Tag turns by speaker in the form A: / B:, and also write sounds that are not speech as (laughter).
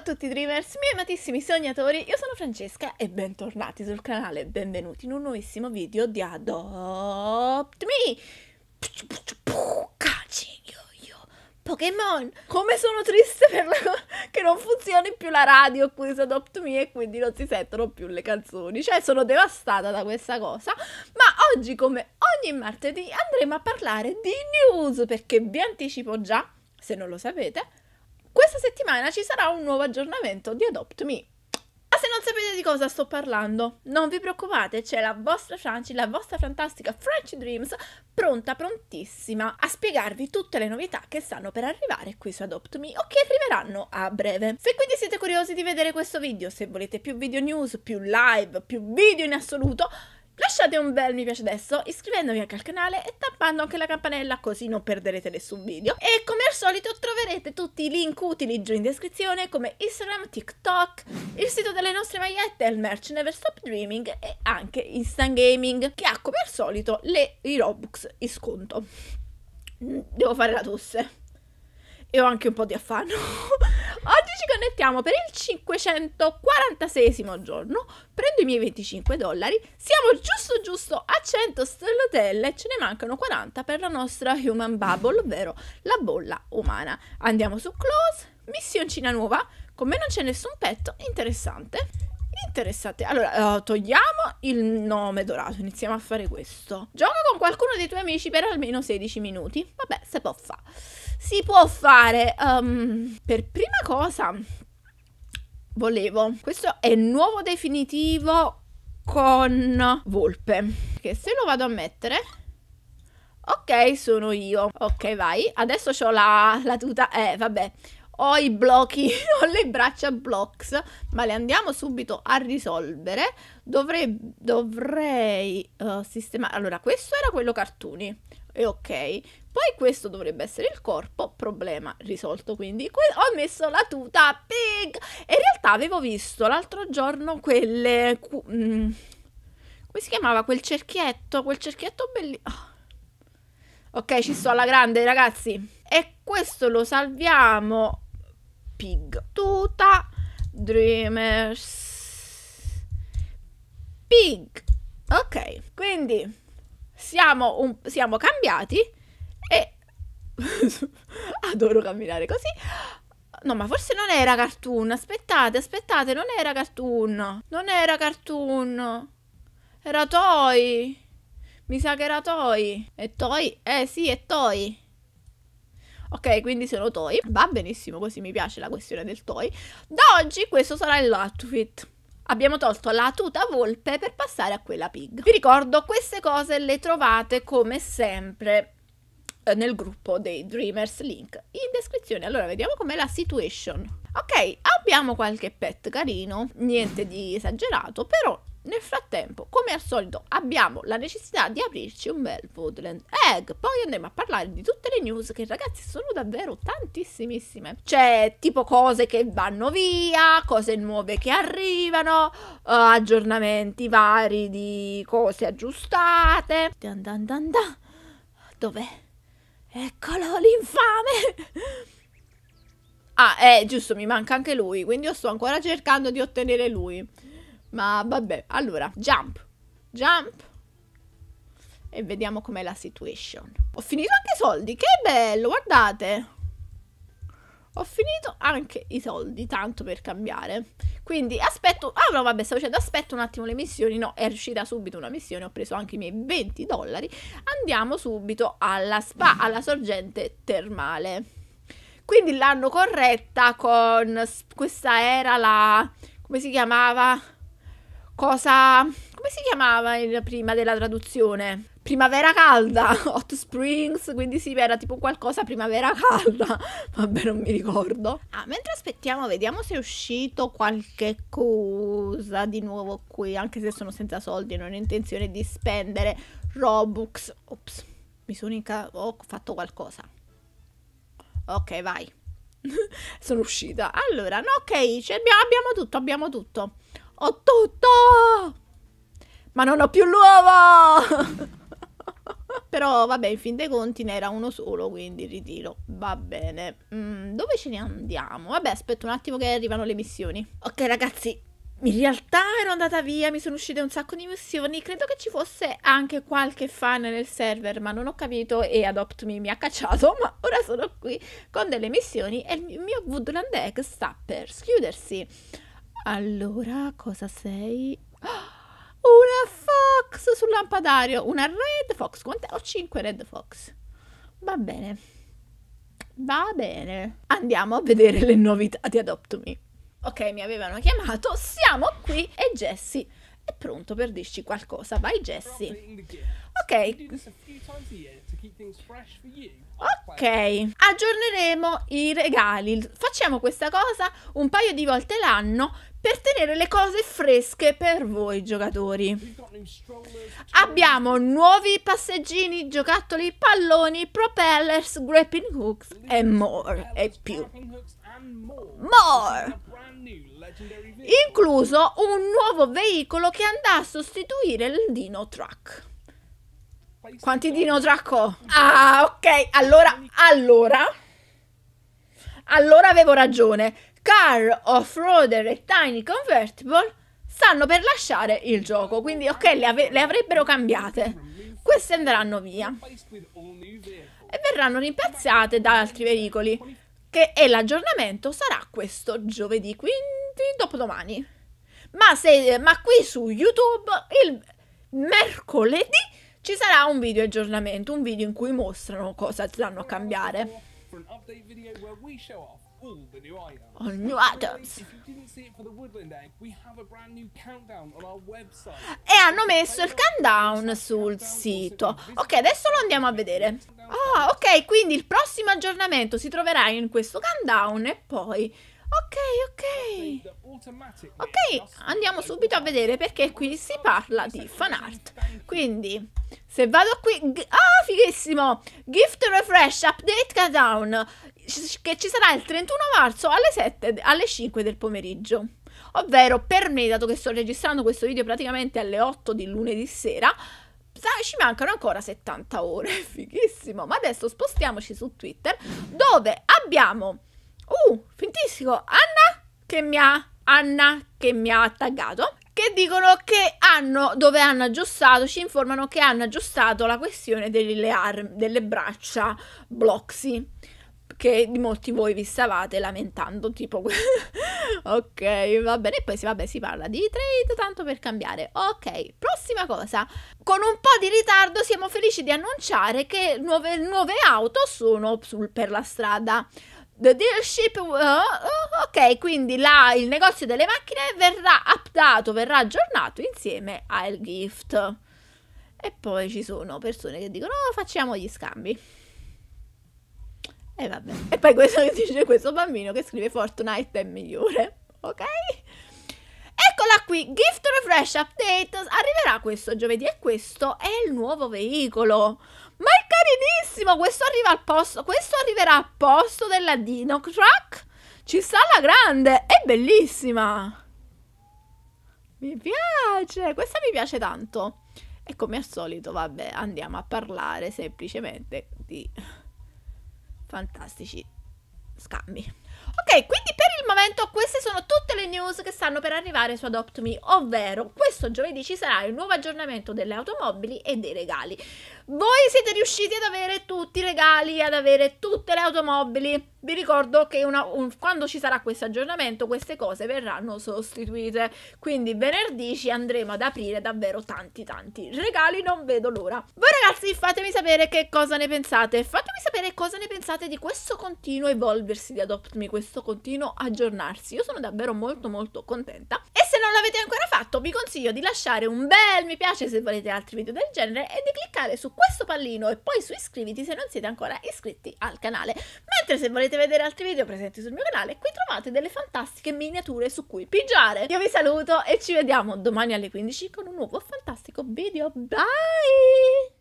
A: a tutti Dreamers, miei amatissimi sognatori, io sono Francesca e bentornati sul canale, benvenuti in un nuovissimo video di Adopt Me! Catching yo yo Pokémon! Come sono triste per la... che non funzioni più la radio qui su Adopt Me e quindi non si sentono più le canzoni, cioè sono devastata da questa cosa, ma oggi come ogni martedì andremo a parlare di news perché vi anticipo già, se non lo sapete, questa settimana ci sarà un nuovo aggiornamento di Adopt Me. Ma ah, se non sapete di cosa sto parlando, non vi preoccupate, c'è la vostra Franci, la vostra fantastica French Dreams pronta, prontissima a spiegarvi tutte le novità che stanno per arrivare qui su Adopt Me o che arriveranno a breve. Se quindi siete curiosi di vedere questo video, se volete più video news, più live, più video in assoluto, Lasciate un bel mi piace adesso, iscrivendovi anche al canale e tappando anche la campanella così non perderete nessun video. E come al solito troverete tutti i link utili giù in descrizione come Instagram, TikTok, il sito delle nostre magliette, il merch Never Stop Dreaming e anche Instant Gaming che ha come al solito le, i Robux in sconto. Devo fare la tosse. E ho anche un po' di affanno. (laughs) ci connettiamo per il 546 giorno, prendo i miei 25 dollari, siamo giusto giusto a 100 stellotelle, ce ne mancano 40 per la nostra human bubble, ovvero la bolla umana. Andiamo su close, missioncina nuova, con me non c'è nessun petto, interessante. Interessante. Allora, eh, togliamo il nome dorato, iniziamo a fare questo. Gioca con qualcuno dei tuoi amici per almeno 16 minuti. Vabbè, si può fare. Si può fare. Um, per prima cosa, volevo. Questo è nuovo definitivo con volpe. Che se lo vado a mettere... Ok, sono io. Ok, vai. Adesso ho la, la tuta. Eh, vabbè ho i blocchi, (laughs) ho le braccia blocks, ma le andiamo subito a risolvere. Dovrei, dovrei uh, eh, sistemare... Allora, questo era quello cartoni, e ok. Poi questo dovrebbe essere il corpo, problema risolto quindi. Que ho messo la tuta, pig! E in realtà avevo visto l'altro giorno quelle... Mm, come si chiamava quel cerchietto? Quel cerchietto bellissimo... Ah. Ok, ci sto alla grande, ragazzi. E questo lo salviamo Pig. Tuta Dreamers Pig. Ok, quindi siamo, un, siamo cambiati e (laughs) adoro camminare così. No, ma forse non era cartoon. Aspettate, aspettate, non era cartoon. Non era cartoon. Era Toy. Mi sa che era Toy. E Toy? Eh sì, è Toy. Ok, quindi sono toy. Va benissimo così, mi piace la questione del toy. Da oggi questo sarà l'outfit. Abbiamo tolto la tuta volpe per passare a quella pig. Vi ricordo, queste cose le trovate come sempre eh, nel gruppo dei Dreamers link in descrizione. Allora, vediamo com'è la situation. Ok, abbiamo qualche pet carino, niente di esagerato, però nel frattempo, come al solito, abbiamo la necessità di aprirci un bel Woodland Egg. Poi andremo a parlare di tutte le news che ragazzi sono davvero tantissime. C'è tipo cose che vanno via, cose nuove che arrivano, uh, aggiornamenti vari di cose aggiustate. Dan dan dan dan. Dov'è? Eccolo l'infame! ah, eh, giusto, mi manca anche lui, quindi io sto ancora cercando di ottenere lui. Ma vabbè, allora, jump, jump e vediamo com'è la situation. Ho finito anche i soldi, che bello, guardate. Ho finito anche i soldi, tanto per cambiare. Quindi aspetto, ah no vabbè, stavo dicendo aspetto un attimo le missioni, no, è uscita subito una missione, ho preso anche i miei 20 dollari. Andiamo subito alla spa, alla sorgente termale. Quindi l'hanno corretta con, questa era la, come si chiamava? cosa... come si chiamava il, prima della traduzione? Primavera calda, (laughs) hot springs, quindi sì, era tipo qualcosa primavera calda, (laughs) vabbè non mi ricordo. Ah, mentre aspettiamo vediamo se è uscito qualche cosa di nuovo qui, anche se sono senza soldi e non ho intenzione di spendere Robux. Ops, mi sono inca- ho fatto qualcosa. Ok, vai. (laughs) sono uscita. Allora, no, ok, abbiamo tutto, abbiamo tutto. Ho tutto! Ma non ho più l'uovo! (laughs) Però vabbè, in fin dei conti ne era uno solo, quindi ritiro. Va bene. Mm, dove ce ne andiamo? Vabbè, aspetto un attimo che arrivano le missioni. Ok ragazzi, in realtà ero andata via, mi sono uscite un sacco di missioni, credo che ci fosse anche qualche fan nel server, ma non ho capito e Adopt Me mi ha cacciato, (laughs) ma ora sono qui con delle missioni e il mio Woodland Egg sta per schiudersi. Allora, cosa sei? (gasps) Una fox sul lampadario. Una red fox. Quante? Ho 5 red fox. Va bene. Va bene. Andiamo a vedere le novità di Adopt Me. Ok, mi avevano chiamato. Siamo qui e Jessie è pronto per dirci qualcosa. Vai Jessie. Ok, aggiorneremo i regali. Facciamo questa cosa un paio di volte l'anno per tenere le cose fresche per voi giocatori. Abbiamo nuovi passeggini, giocattoli, palloni, propellers, grappling hooks e more e più. More! Incluso un nuovo veicolo che andrà a sostituire il Dino Truck. Quanti dino Dracco? Ah, ok. Allora, allora. Allora avevo ragione. Car, off-roader e tiny convertible stanno per lasciare il gioco. Quindi, ok, le, ave- le avrebbero cambiate. Queste andranno via. E verranno rimpiazzate da altri veicoli. Che, e l'aggiornamento sarà questo giovedì, quindi dopodomani. Ma, se, ma qui su YouTube il mercoledì ci sarà un video aggiornamento, un video in cui mostrano cosa stanno a cambiare. All new items. E hanno messo il countdown sul sito. Ok, adesso lo andiamo a vedere. Ah, ok, quindi il prossimo aggiornamento si troverà in questo countdown e poi Ok, ok. Ok, andiamo subito a vedere perché qui si parla di fan art. Quindi, se vado qui... Ah, fighissimo! Gift Refresh Update Countdown che ci sarà il 31 marzo alle, 7, alle 5 del pomeriggio. Ovvero, per me, dato che sto registrando questo video praticamente alle 8 di lunedì sera, ci mancano ancora 70 ore. (laughs) Fighissimo. Ma adesso spostiamoci su Twitter, dove abbiamo Uh, fintistico, Anna che mi ha, Anna che mi ha taggato che dicono che hanno, dove hanno aggiustato, ci informano che hanno aggiustato la questione delle, armi, delle braccia Bloxy, che di molti voi vi stavate lamentando, tipo... (laughs) ok, va bene, e poi si, vabbè, si parla di trade, tanto per cambiare. Ok, prossima cosa. Con un po' di ritardo siamo felici di annunciare che nuove, nuove auto sono sul, per la strada. The dealership. Uh, uh, ok, quindi la, il negozio delle macchine verrà updato, verrà aggiornato insieme al gift. E poi ci sono persone che dicono: oh, facciamo gli scambi. E vabbè. E poi questo che dice questo bambino che scrive Fortnite è migliore. Ok? Eccola qui, Gift Refresh Update arriverà questo giovedì e questo è il nuovo veicolo. Ma benissimo, questo arriva al posto, questo arriverà al posto della Dino Truck. Ci sta la grande, è bellissima. Mi piace, questa mi piace tanto. E come al solito, vabbè, andiamo a parlare semplicemente di fantastici scambi. Ok, quindi momento queste sono tutte le news che stanno per arrivare su Adopt Me, ovvero questo giovedì ci sarà il nuovo aggiornamento delle automobili e dei regali. Voi siete riusciti ad avere tutti i regali, ad avere tutte le automobili? vi ricordo che una, un, quando ci sarà questo aggiornamento queste cose verranno sostituite quindi venerdì ci andremo ad aprire davvero tanti tanti regali non vedo l'ora voi ragazzi fatemi sapere che cosa ne pensate fatemi sapere cosa ne pensate di questo continuo evolversi di Adopt Me questo continuo aggiornarsi io sono davvero molto molto contenta e non l'avete ancora fatto, vi consiglio di lasciare un bel mi piace se volete altri video del genere e di cliccare su questo pallino e poi su iscriviti se non siete ancora iscritti al canale. Mentre se volete vedere altri video presenti sul mio canale, qui trovate delle fantastiche miniature su cui pigiare. Io vi saluto e ci vediamo domani alle 15 con un nuovo fantastico video. Bye!